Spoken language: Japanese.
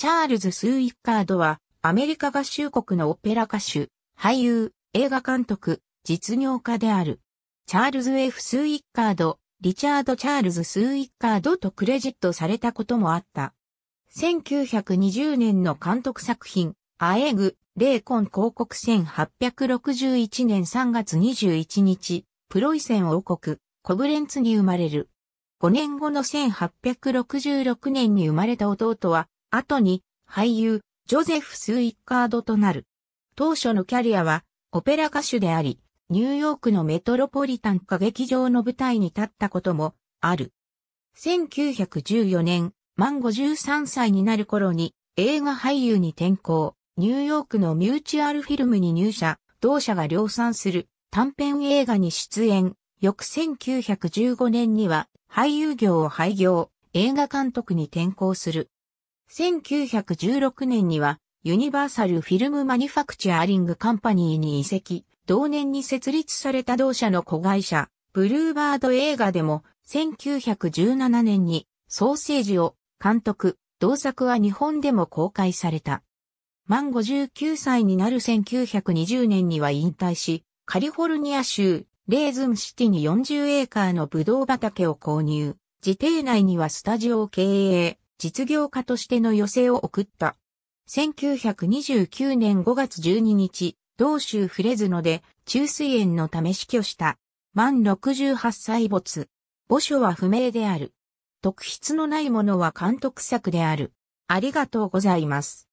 チャールズ・スー・イッカードは、アメリカ合衆国のオペラ歌手、俳優、映画監督、実業家である。チャールズ・ F・ スー・イッカード、リチャード・チャールズ・スー・イッカードとクレジットされたこともあった。1920年の監督作品、アエグ、レーコン広告1861年3月21日、プロイセン王国、コブレンツに生まれる。5年後の1866年に生まれた弟は、後に俳優、ジョゼフ・スイッカードとなる。当初のキャリアは、オペラ歌手であり、ニューヨークのメトロポリタン歌劇場の舞台に立ったこともある。1914年、満53歳になる頃に映画俳優に転向、ニューヨークのミューチュアルフィルムに入社、同社が量産する短編映画に出演、翌1915年には俳優業を廃業、映画監督に転向する。1916年にはユニバーサル・フィルム・マニファクチャーリング・カンパニーに移籍、同年に設立された同社の子会社、ブルーバード映画でも1917年にソーセージを監督、同作は日本でも公開された。満59歳になる1920年には引退し、カリフォルニア州、レーズンシティに40エーカーのブドウ畑を購入。自邸内にはスタジオを経営、実業家としての余生を送った。1929年5月12日、同州フレズノで中水炎のため死去した。満68歳没。墓所は不明である。特筆のないものは監督作である。ありがとうございます。